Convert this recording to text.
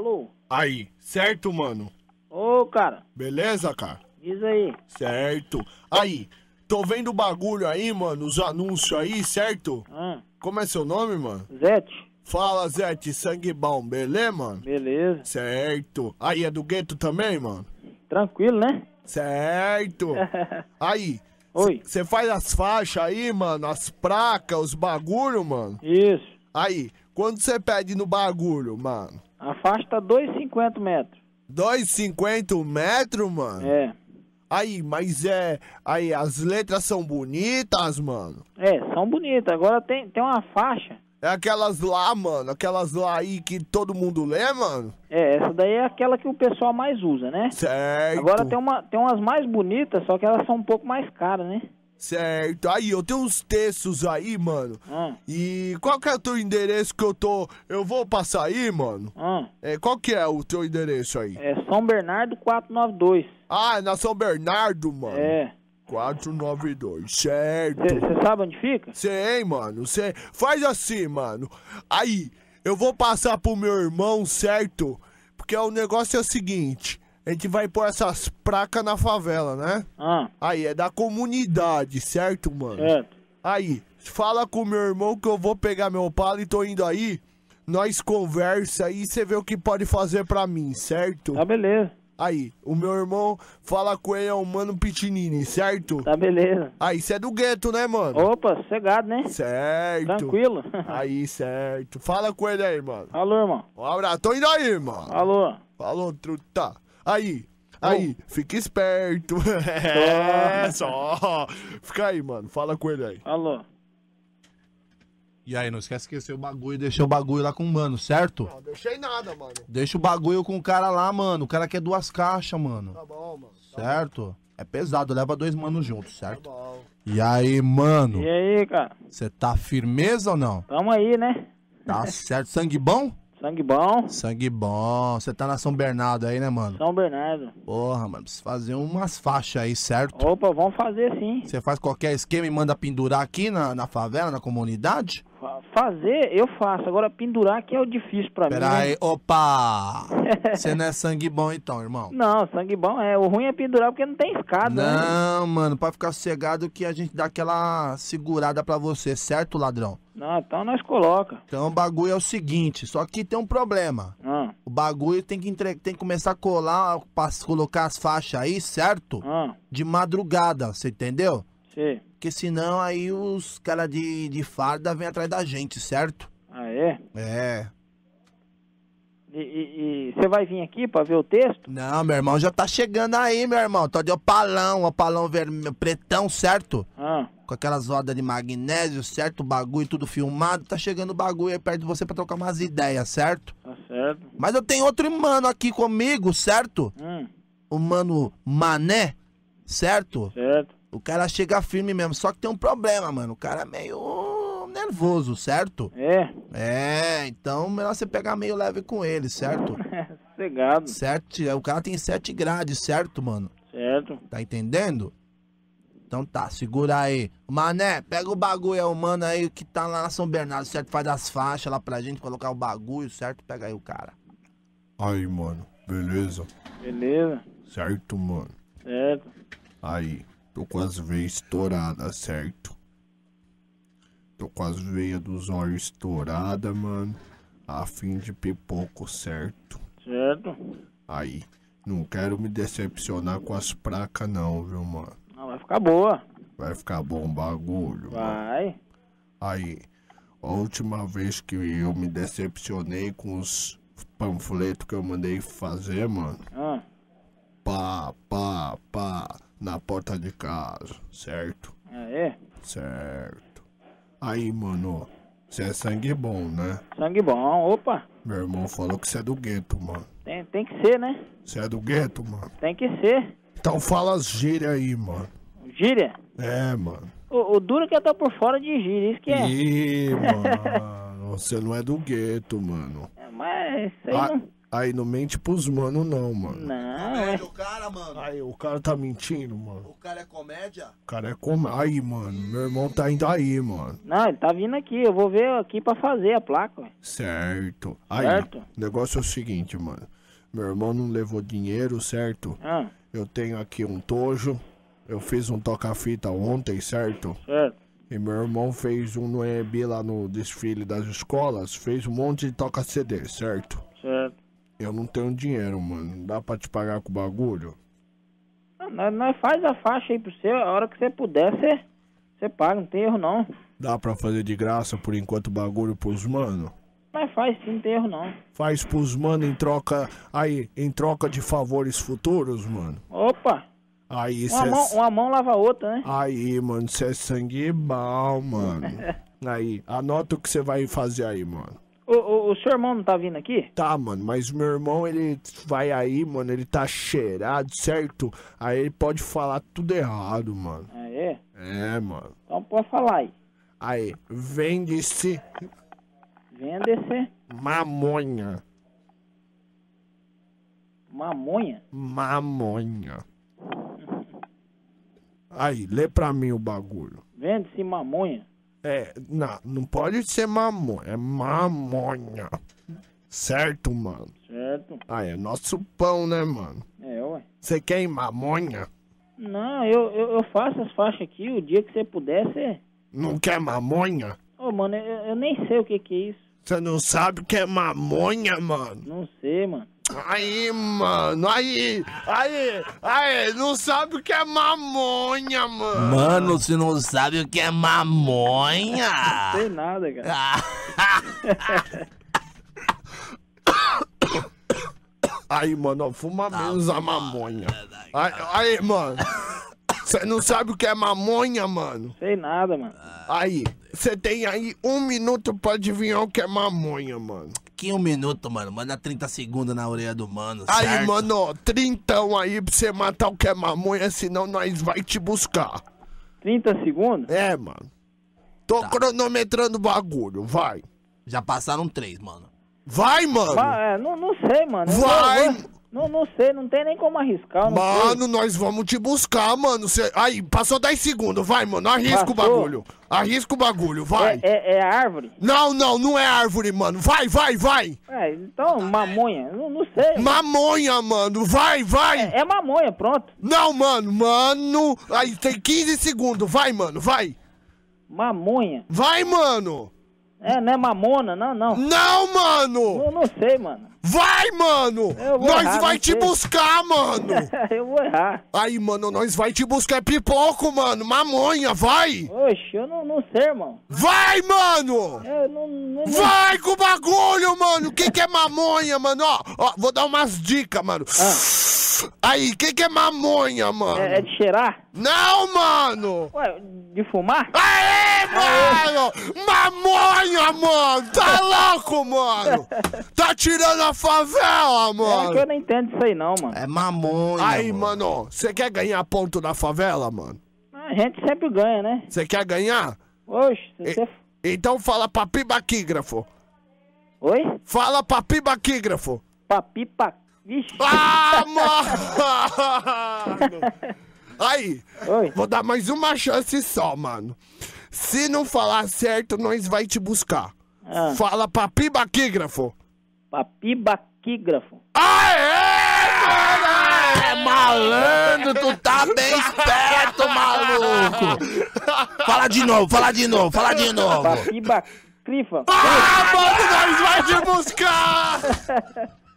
Alô? Aí, certo, mano? Ô, cara. Beleza, cara? Diz aí. Certo. Aí, tô vendo o bagulho aí, mano, os anúncios aí, certo? Hum. Como é seu nome, mano? Zete. Fala, Zete, sangue bom, beleza, mano? Beleza. Certo. Aí, é do gueto também, mano? Tranquilo, né? Certo. aí. Oi. Você faz as faixas aí, mano, as placas, os bagulho, mano? Isso. Aí, quando você pede no bagulho, mano? faixa tá 2,50 metros. 2,50 metros, mano? É. Aí, mas é. Aí, as letras são bonitas, mano? É, são bonitas. Agora tem, tem uma faixa. É aquelas lá, mano. Aquelas lá aí que todo mundo lê, mano? É, essa daí é aquela que o pessoal mais usa, né? Certo. Agora tem, uma, tem umas mais bonitas, só que elas são um pouco mais caras, né? Certo. Aí, eu tenho uns textos aí, mano. Hum. E qual que é o teu endereço que eu tô. Eu vou passar aí, mano? Hum. É, qual que é o teu endereço aí? É São Bernardo 492. Ah, é na São Bernardo, mano. É. 492, certo. Você sabe onde fica? Sei, mano. Cê... Faz assim, mano. Aí, eu vou passar pro meu irmão, certo? Porque o negócio é o seguinte a gente vai pôr essas placas na favela, né? Ah. Aí, é da comunidade, certo, mano? Certo. Aí, fala com meu irmão que eu vou pegar meu palo e tô indo aí. Nós conversa e você vê o que pode fazer pra mim, certo? Tá beleza. Aí, o meu irmão fala com ele, é o Mano Pitinini, certo? Tá beleza. Aí, você é do gueto, né, mano? Opa, cegado, né? Certo. Tranquilo. aí, certo. Fala com ele aí, mano. Alô, irmão. Um abraço. Tô indo aí, mano. Alô. Falou, truta. Aí, Aí, fica esperto. É, só. Fica aí, mano. Fala com ele aí. Alô. E aí, não esquece de esquecer é o bagulho. Deixei o bagulho lá com o mano, certo? Não, deixei nada, mano. Deixa o bagulho com o cara lá, mano. O cara quer duas caixas, mano. Tá bom, mano. Tá certo? Bom. É pesado, leva dois manos juntos, certo? Tá bom. E aí, mano? E aí, cara? Você tá firmeza ou não? Tamo aí, né? Tá certo. Sangue bom? Sangue bom. Sangue bom. Você tá na São Bernardo aí, né, mano? São Bernardo. Porra, mano, precisa fazer umas faixas aí, certo? Opa, vamos fazer sim. Você faz qualquer esquema e manda pendurar aqui na, na favela, na comunidade? Fazer, eu faço. Agora, pendurar que é o difícil pra Pera mim. Né? Peraí, opa! Você não é sangue bom então, irmão? Não, sangue bom é. O ruim é pendurar porque não tem escada, né? Não, né? mano, pra ficar sossegado que a gente dá aquela segurada pra você, certo, ladrão? Não, então nós coloca. Então o bagulho é o seguinte, só que tem um problema. Ah. O bagulho tem que, entre... tem que começar a colar, colocar as faixas aí, certo? Ah. De madrugada, você entendeu? Sim. Porque senão aí os caras de, de farda vêm atrás da gente, certo? Ah, é? É. E você vai vir aqui pra ver o texto? Não, meu irmão já tá chegando aí, meu irmão. Tá de opalão, opalão vermelho, pretão, certo? Ah. Com aquelas rodas de magnésio, certo? bagulho tudo filmado. Tá chegando o bagulho aí perto de você pra trocar umas ideias, certo? Tá certo. Mas eu tenho outro mano aqui comigo, certo? Hum. O mano Mané, certo? Certo. O cara chega firme mesmo, só que tem um problema, mano. O cara é meio nervoso, certo? É. É, então melhor você pegar meio leve com ele, certo? É, sossegado. certo, o cara tem 7 grades, certo, mano? Certo. Tá entendendo? Então tá, segura aí. Mané, pega o bagulho, é o mano aí que tá lá na São Bernardo, certo? Faz as faixas lá pra gente colocar o bagulho, certo? Pega aí o cara. Aí, mano, beleza? Beleza. Certo, mano. Certo. Aí. Tô com as veias estouradas, certo? Tô com as veias dos olhos estouradas, mano. A fim de pipoco, certo? Certo. Aí, não quero me decepcionar com as placas não, viu, mano? Não, vai ficar boa. Vai ficar bom o bagulho. Vai. Mano. Aí, a última vez que eu me decepcionei com os panfletos que eu mandei fazer, mano. Ah. Pá, pá, pá na porta de casa, certo? Ah, é? Certo. Aí, mano, você é sangue bom, né? Sangue bom, opa. Meu irmão falou que você é do gueto, mano. Tem, tem que ser, né? Você é do gueto, mano? Tem que ser. Então fala as gírias aí, mano. Gíria? É, mano. O, o duro é que eu tô por fora de gíria, isso que é. Ih, mano, você não é do gueto, mano. É, mas... Isso aí ah, não... Aí não mente pros mano, não, mano. Não. É. o cara, mano. Aí, o cara tá mentindo, mano. O cara é comédia? O cara é com... Aí, mano, meu irmão tá indo aí, mano. Não, ele tá vindo aqui. Eu vou ver aqui pra fazer a placa. Certo. Aí, Certo. o negócio é o seguinte, mano. Meu irmão não levou dinheiro, certo? Ah, Eu tenho aqui um tojo. Eu fiz um toca-fita ontem, certo? certo. E meu irmão fez um no EB lá no desfile das escolas. Fez um monte de toca-CD, certo? Eu não tenho dinheiro, mano. Dá pra te pagar com o bagulho? Ah, nós, faz a faixa aí pro seu a hora que você puder, você, você paga, não tem erro não. Dá pra fazer de graça por enquanto o bagulho pros mano? Mas faz sim, não tem erro não. Faz pros mano em troca. Aí, em troca de favores futuros, mano? Opa! Aí, uma, é mão, é... uma mão lava a outra, né? Aí, mano, você é sangue bom, mano. aí, anota o que você vai fazer aí, mano. O, o, o, seu irmão não tá vindo aqui? Tá, mano, mas o meu irmão, ele vai aí, mano, ele tá cheirado, certo? Aí ele pode falar tudo errado, mano. Ah, é? É, mano. Então pode falar aí. Aí, vende-se. Vende-se. Mamonha. Mamonha? Mamonha. Aí, lê pra mim o bagulho. Vende-se mamonha. É, não, não pode ser mamonha, é mamonha. Certo, mano? Certo. Ah, é nosso pão, né, mano? É, ué. Você quer ir mamonha? Não, eu, eu, eu, faço as faixas aqui, o dia que você puder, você... Não quer mamonha? Ô, oh, mano, eu, eu nem sei o que que é isso. Você não sabe o que é mamonha, mano? Não sei, mano. Aí, mano, aí, aí, aí, não sabe o que é mamonha, mano. Mano, você não sabe o que é mamonha? Não sei nada, cara. aí, mano, fuma tá menos a mamonha. Né, aí, aí mano, você não sabe o que é mamonha, mano? Sei nada, mano. Aí, você tem aí um minuto pra adivinhar o que é mamonha, mano um minuto, mano. Manda 30 segundos na orelha do mano. Aí, mano, trintão aí pra você matar o que é mamonha, senão nós vai te buscar. 30 segundos? É, mano. Tô tá. cronometrando o bagulho, vai. Já passaram três, mano. Vai, mano. Vai, ah, é, não, não sei, mano. Vai, vai. Não, não sei, não tem nem como arriscar. Mano, sei. nós vamos te buscar, mano. Cê... Aí, passou 10 segundos, vai, mano. Arrisca passou. o bagulho. Arrisca o bagulho, é, vai. É, é, é, árvore? Não, não, não é árvore, mano. Vai, vai, vai. É, então, mamonha. Não, não sei. Mamonha, mano. mano. Vai, vai. É, é mamonha, pronto. Não, mano, mano. Aí tem 15 segundos. Vai, mano, vai. Mamonha. Vai, mano. É, não é mamona, não, não. Não, mano! Eu não sei, mano. Vai, mano! nós errar, vai te sei. buscar, mano! eu vou errar. Aí, mano, nós vai te buscar é pipoco, mano. Mamonha, vai! Oxe, eu não, não sei, mano. Vai, mano! É, eu não, não, vai com o bagulho, mano! O que, que é mamonha, mano? Ó, ó, vou dar umas dicas, mano. Ah. Aí, o que, que é mamonha, mano? É, é, de cheirar? Não, mano! Ué, de fumar? Aê, mano! Aê. Mamonha, mano! Tá louco, mano! Tá tirando a favela, mano! É que eu não entendo isso aí, não, mano. É mamonha. Aí, mano, você quer ganhar ponto na favela, mano? A gente sempre ganha, né? Você quer ganhar? Oxe, você... E, então fala papibaquígrafo. Oi? Fala papibaquígrafo. baquígrafo. Vixe. Ah, mano! Aí, Oi. vou dar mais uma chance só, mano. Se não falar certo, nós vai te buscar. Ah. Fala papibaquígrafo. Papibaquígrafo. Ah, é, mano! É malandro, tu tá bem esperto, maluco! Fala de novo, fala de novo, fala de novo. Papibaquígrafo. Ah, mano, nós vai te buscar!